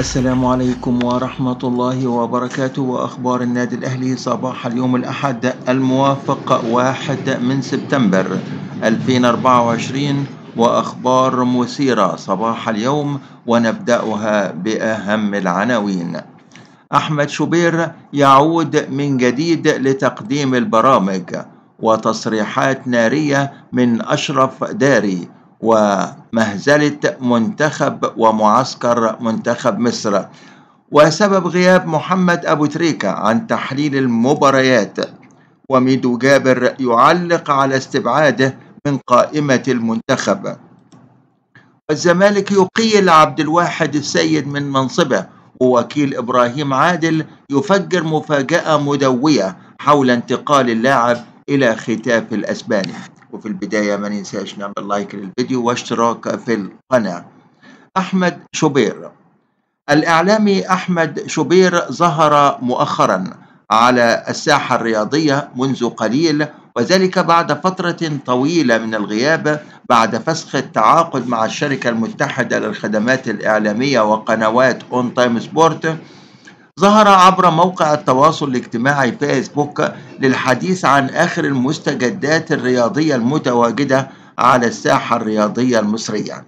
السلام عليكم ورحمة الله وبركاته وأخبار النادي الأهلي صباح اليوم الأحد الموافق واحد من سبتمبر 2024 وأخبار مثيرة صباح اليوم ونبدأها بأهم العناوين أحمد شوبير يعود من جديد لتقديم البرامج وتصريحات نارية من أشرف داري ومهزلة منتخب ومعسكر منتخب مصر وسبب غياب محمد أبو تريكة عن تحليل المباريات وميدو جابر يعلق على استبعاده من قائمة المنتخب الزمالك يقيل عبد الواحد السيد من منصبه ووكيل إبراهيم عادل يفجر مفاجأة مدوية حول انتقال اللاعب إلى ختاف الأسباني وفي البداية ما ننساش نعمل لايك للفيديو واشتراك في القناة أحمد شوبير الإعلامي أحمد شوبير ظهر مؤخرا على الساحة الرياضية منذ قليل وذلك بعد فترة طويلة من الغياب بعد فسخ التعاقد مع الشركة المتحدة للخدمات الإعلامية وقنوات أون تايم سبورت ظهر عبر موقع التواصل الاجتماعي فيسبوك للحديث عن آخر المستجدات الرياضية المتواجدة على الساحة الرياضية المصرية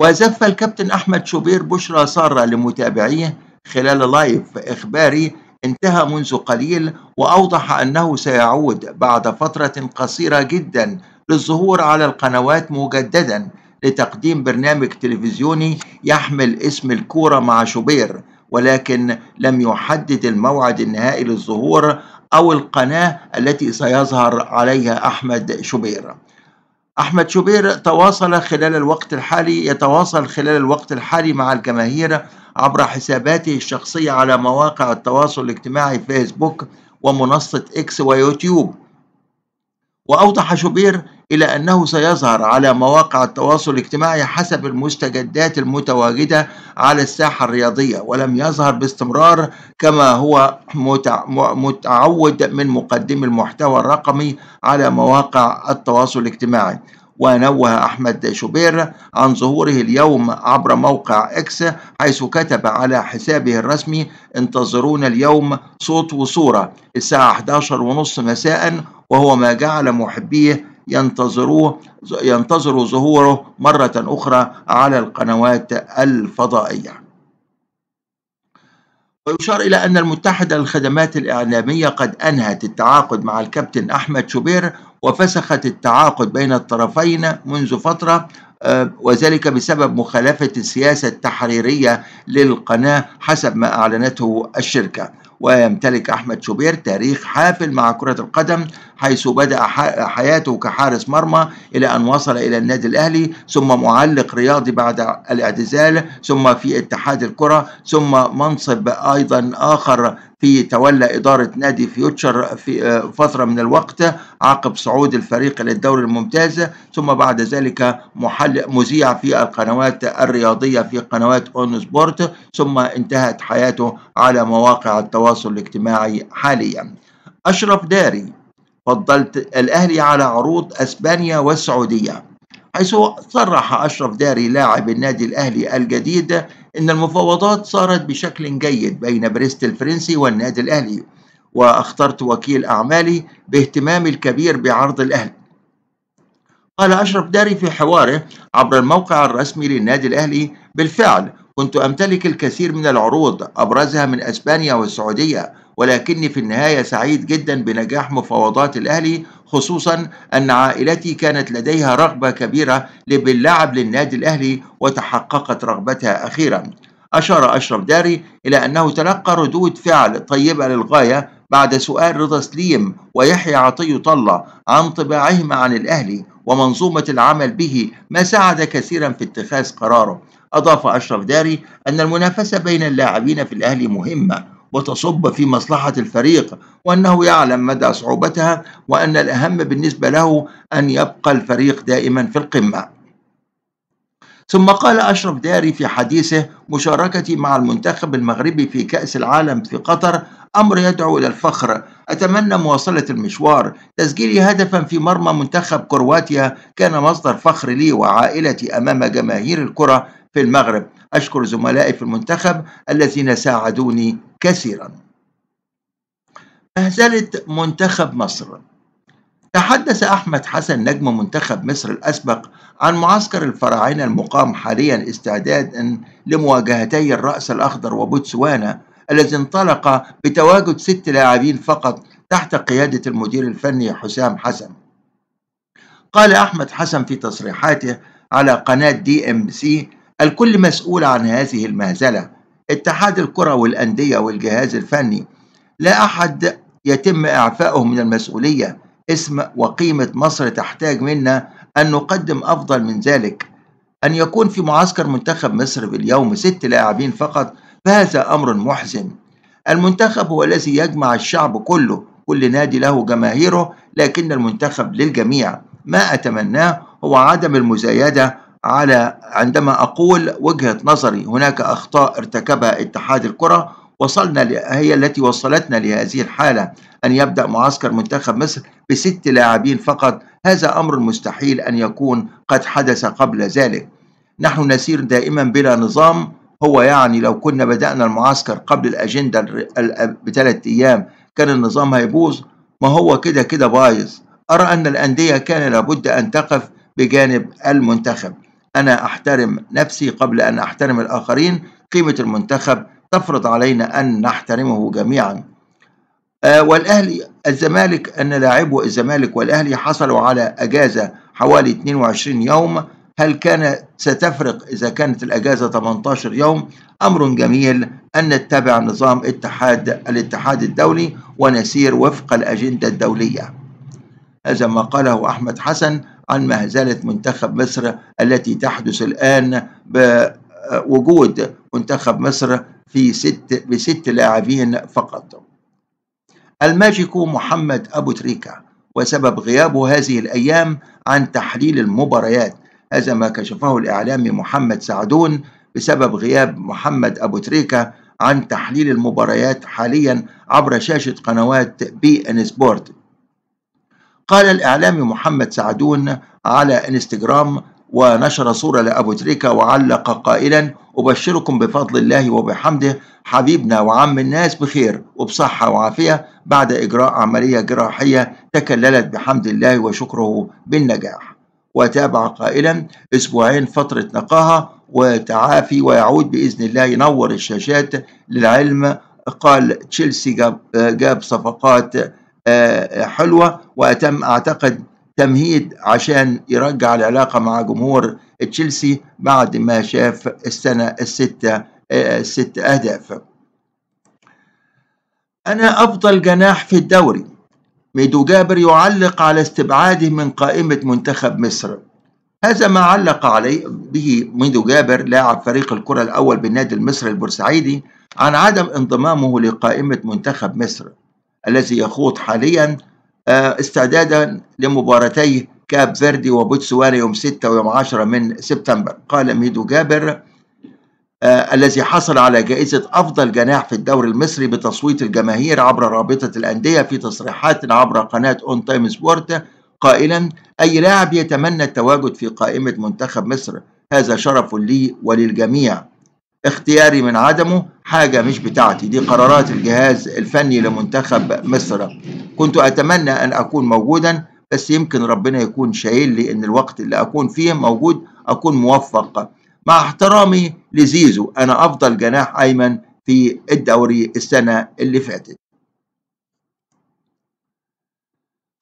وزف الكابتن أحمد شوبير بشرى سارة لمتابعيه خلال لايف إخباري انتهى منذ قليل وأوضح أنه سيعود بعد فترة قصيرة جدا للظهور على القنوات مجددا لتقديم برنامج تلفزيوني يحمل اسم الكورة مع شوبير ولكن لم يحدد الموعد النهائي للظهور أو القناة التي سيظهر عليها أحمد شبير أحمد شبير تواصل خلال الوقت الحالي يتواصل خلال الوقت الحالي مع الجماهير عبر حساباته الشخصية على مواقع التواصل الاجتماعي فيسبوك ومنصة إكس ويوتيوب وأوضح شبير إلى أنه سيظهر على مواقع التواصل الاجتماعي حسب المستجدات المتواجدة على الساحة الرياضية ولم يظهر باستمرار كما هو متعود من مقدمي المحتوى الرقمي على مواقع التواصل الاجتماعي ونوه أحمد شوبير عن ظهوره اليوم عبر موقع إكس حيث كتب على حسابه الرسمي انتظرون اليوم صوت وصورة الساعة 11 ونص مساء وهو ما جعل محبيه ينتظروه ينتظروا ظهوره مرة أخرى على القنوات الفضائية ويشار إلى أن المتحدة للخدمات الإعلامية قد أنهت التعاقد مع الكابتن أحمد شوبير وفسخت التعاقد بين الطرفين منذ فترة آه، وذلك بسبب مخالفة السياسة التحريرية للقناة حسب ما أعلنته الشركة ويمتلك أحمد شوبير تاريخ حافل مع كرة القدم حيث بدأ حياته كحارس مرمى إلى أن وصل إلى النادي الأهلي ثم معلق رياضي بعد الاعتزال ثم في اتحاد الكرة ثم منصب أيضا آخر في تولى إدارة نادي فيوتشر في آه، فترة من الوقت عقب صعود الفريق للدوري الممتاز ثم بعد ذلك محل مذيع في القنوات الرياضية في قنوات أون سبورت ثم انتهت حياته على مواقع التواصل الاجتماعي حاليا أشرف داري فضلت الأهلي على عروض أسبانيا والسعودية حيث صرح أشرف داري لاعب النادي الأهلي الجديد أن المفاوضات صارت بشكل جيد بين بريست الفرنسي والنادي الأهلي واخترت وكيل أعمالي باهتمامي الكبير بعرض الأهلي قال أشرف داري في حواره عبر الموقع الرسمي للنادي الأهلي بالفعل كنت أمتلك الكثير من العروض أبرزها من أسبانيا والسعودية ولكني في النهاية سعيد جدا بنجاح مفاوضات الأهلي خصوصا أن عائلتي كانت لديها رغبة كبيرة باللعب للنادي الأهلي وتحققت رغبتها أخيرا أشار أشرف داري إلى أنه تلقى ردود فعل طيبة للغاية بعد سؤال رضا سليم ويحيى عطي طلة عن طباعهما عن الأهلي ومنظومة العمل به ما ساعد كثيرا في اتخاذ قراره أضاف أشرف داري أن المنافسة بين اللاعبين في الأهلي مهمة وتصب في مصلحة الفريق وأنه يعلم مدى صعوبتها وأن الأهم بالنسبة له أن يبقى الفريق دائما في القمة ثم قال أشرف داري في حديثه مشاركتي مع المنتخب المغربي في كأس العالم في قطر أمر يدعو إلى الفخر أتمنى مواصلة المشوار تسجيلي هدفا في مرمى منتخب كرواتيا كان مصدر فخر لي وعائلتي أمام جماهير الكرة في المغرب أشكر زملائي في المنتخب الذين ساعدوني كثيرا مهزلة منتخب مصر تحدث أحمد حسن نجم منتخب مصر الأسبق عن معسكر الفراعنة المقام حاليا استعدادا لمواجهتي الرأس الأخضر وبوتسوانا الذي انطلق بتواجد ست لاعبين فقط تحت قيادة المدير الفني حسام حسن قال أحمد حسن في تصريحاته على قناة دي ام سي الكل مسؤول عن هذه المهزلة اتحاد الكرة والأندية والجهاز الفني لا أحد يتم إعفائه من المسؤولية اسم وقيمة مصر تحتاج منا أن نقدم أفضل من ذلك أن يكون في معسكر منتخب مصر باليوم ست لاعبين فقط فهذا أمر محزن المنتخب هو الذي يجمع الشعب كله كل نادي له جماهيره لكن المنتخب للجميع ما أتمناه هو عدم المزايدة على عندما أقول وجهة نظري هناك أخطاء ارتكبها اتحاد الكرة وصلنا هي التي وصلتنا لهذه الحالة أن يبدأ معسكر منتخب مصر بست لاعبين فقط هذا أمر مستحيل أن يكون قد حدث قبل ذلك نحن نسير دائما بلا نظام هو يعني لو كنا بدأنا المعسكر قبل الأجندة بثلاث أيام كان النظام هيبوظ ما هو كده كده بايظ أرى أن الأندية كان لابد أن تقف بجانب المنتخب أنا أحترم نفسي قبل أن أحترم الآخرين قيمة المنتخب تفرض علينا أن نحترمه جميعا آه والأهلي الزمالك أن لاعبو الزمالك والأهلي حصلوا على أجازة حوالي 22 يوم هل كان ستفرق إذا كانت الأجازة 18 يوم أمر جميل أن نتبع نظام اتحاد الاتحاد الدولي ونسير وفق الأجندة الدولية هذا ما قاله أحمد حسن عن مهزلة منتخب مصر التي تحدث الآن بوجود منتخب مصر في ست بست لاعبين فقط الماجيكو محمد أبو تريكة وسبب غيابه هذه الأيام عن تحليل المباريات هذا ما كشفه الإعلامي محمد سعدون بسبب غياب محمد أبو تريكة عن تحليل المباريات حاليا عبر شاشة قنوات بي إن سبورت قال الإعلامي محمد سعدون على إنستغرام ونشر صورة لأبو تريكة وعلق قائلا أبشركم بفضل الله وبحمده حبيبنا وعم الناس بخير وبصحة وعافية بعد إجراء عملية جراحية تكللت بحمد الله وشكره بالنجاح وتابع قائلا أسبوعين فترة نقاهة وتعافي ويعود بإذن الله ينور الشاشات للعلم قال تشيلسي جاب, آه، جاب صفقات آه، حلوة وأتم أعتقد تمهيد عشان يرجع العلاقة مع جمهور تشيلسي بعد ما شاف السنة الستة الست آه، أهداف أنا أفضل جناح في الدوري ميدو جابر يعلق على استبعاده من قائمة منتخب مصر هذا ما علق عليه به ميدو جابر لاعب فريق الكرة الأول بالنادي المصري البورسعيدي عن عدم انضمامه لقائمة منتخب مصر الذي يخوض حاليا آه، استعدادا لمباراتي كاب فيردي وبوتسوانا يوم 6 ويوم 10 من سبتمبر قال ميدو جابر آه، الذي حصل على جائزة أفضل جناح في الدوري المصري بتصويت الجماهير عبر رابطة الأندية في تصريحات عبر قناة أون تايم سبورت قائلا أي لاعب يتمنى التواجد في قائمة منتخب مصر هذا شرف لي وللجميع اختياري من عدمه حاجة مش بتاعتي دي قرارات الجهاز الفني لمنتخب مصر كنت أتمنى أن أكون موجودا بس يمكن ربنا يكون شايل لي أن الوقت اللي أكون فيه موجود أكون موفق مع احترامي لزيزو أنا أفضل جناح أيمن في الدوري السنة اللي فاتت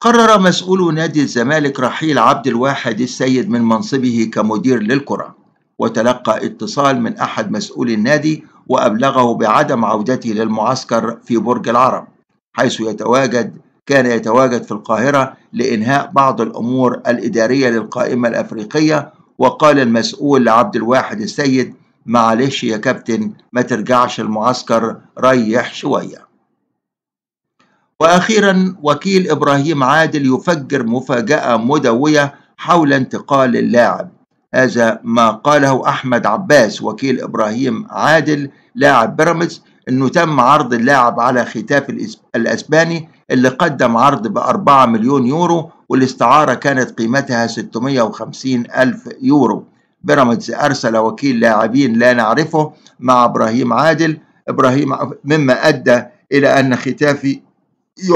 قرر مسؤول نادي الزمالك رحيل عبد الواحد السيد من منصبه كمدير للكرة وتلقى اتصال من أحد مسؤولي النادي وأبلغه بعدم عودته للمعسكر في برج العرب حيث يتواجد كان يتواجد في القاهرة لإنهاء بعض الأمور الإدارية للقائمة الأفريقية وقال المسؤول لعبد الواحد السيد معلش يا كابتن ما ترجعش المعسكر ريح شوية وأخيرا وكيل إبراهيم عادل يفجر مفاجأة مدوية حول انتقال اللاعب هذا ما قاله أحمد عباس وكيل إبراهيم عادل لاعب بيراميدز أنه تم عرض اللاعب على ختاف الأسباني اللي قدم عرض ب 4 مليون يورو والاستعارة كانت قيمتها 650 ألف يورو بيراميدز أرسل وكيل لاعبين لا نعرفه مع إبراهيم عادل إبراهيم مما أدى إلى أن ختافي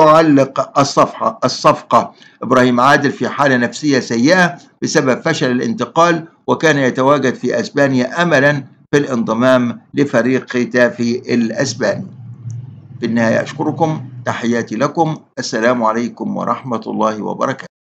يعلق الصفحة الصفقة إبراهيم عادل في حالة نفسية سيئة بسبب فشل الانتقال وكان يتواجد في أسبانيا أملا في الانضمام لفريق ختافي الأسباني في النهاية أشكركم تحياتي لكم السلام عليكم ورحمة الله وبركاته